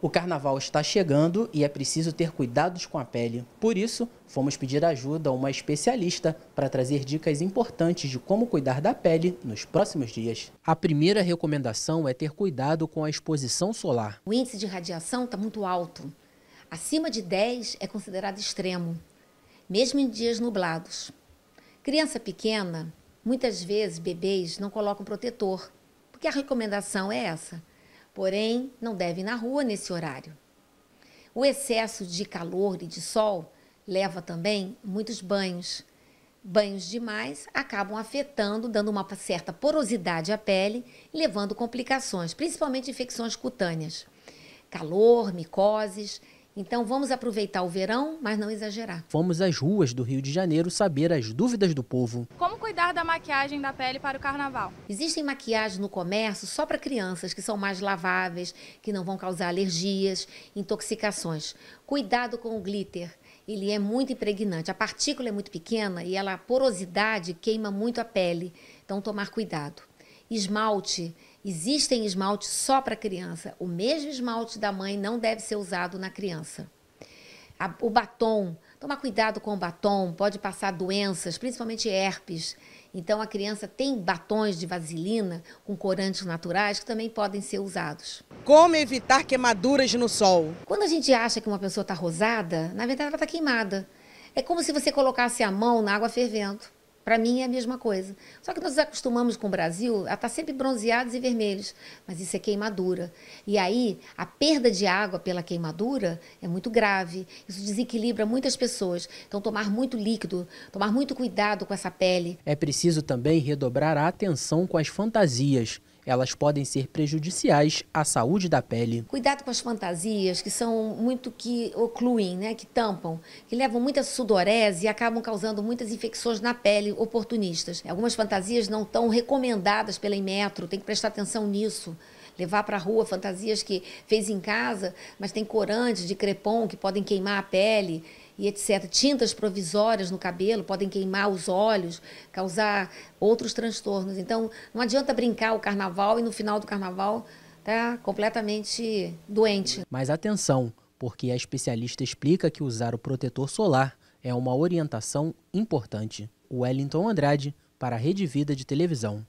O carnaval está chegando e é preciso ter cuidados com a pele. Por isso, fomos pedir ajuda a uma especialista para trazer dicas importantes de como cuidar da pele nos próximos dias. A primeira recomendação é ter cuidado com a exposição solar. O índice de radiação está muito alto. Acima de 10 é considerado extremo, mesmo em dias nublados. Criança pequena, muitas vezes bebês não colocam protetor, porque a recomendação é essa porém não deve ir na rua nesse horário. O excesso de calor e de sol leva também muitos banhos. Banhos demais acabam afetando, dando uma certa porosidade à pele, levando complicações, principalmente infecções cutâneas. Calor, micoses, então vamos aproveitar o verão, mas não exagerar. Fomos às ruas do Rio de Janeiro saber as dúvidas do povo. Como cuidar da maquiagem da pele para o carnaval? Existem maquiagens no comércio só para crianças, que são mais laváveis, que não vão causar alergias, intoxicações. Cuidado com o glitter ele é muito impregnante. A partícula é muito pequena e ela, a porosidade queima muito a pele, então tomar cuidado. Esmalte Existem esmaltes só para criança. O mesmo esmalte da mãe não deve ser usado na criança. A, o batom, tomar cuidado com o batom, pode passar doenças, principalmente herpes. Então a criança tem batons de vaselina com corantes naturais que também podem ser usados. Como evitar queimaduras no sol? Quando a gente acha que uma pessoa está rosada, na verdade ela está queimada. É como se você colocasse a mão na água fervendo. Para mim é a mesma coisa. Só que nós nos acostumamos com o Brasil a estar tá sempre bronzeados e vermelhos, mas isso é queimadura. E aí a perda de água pela queimadura é muito grave. Isso desequilibra muitas pessoas. Então tomar muito líquido, tomar muito cuidado com essa pele. É preciso também redobrar a atenção com as fantasias elas podem ser prejudiciais à saúde da pele. Cuidado com as fantasias, que são muito que ocluem, né, que tampam, que levam muita sudorese e acabam causando muitas infecções na pele oportunistas. Algumas fantasias não estão recomendadas pela Inmetro, tem que prestar atenção nisso levar para a rua fantasias que fez em casa, mas tem corantes de crepom que podem queimar a pele e etc. Tintas provisórias no cabelo podem queimar os olhos, causar outros transtornos. Então, não adianta brincar o carnaval e no final do carnaval tá completamente doente. Mas atenção, porque a especialista explica que usar o protetor solar é uma orientação importante. Wellington Andrade, para a Rede Vida de Televisão.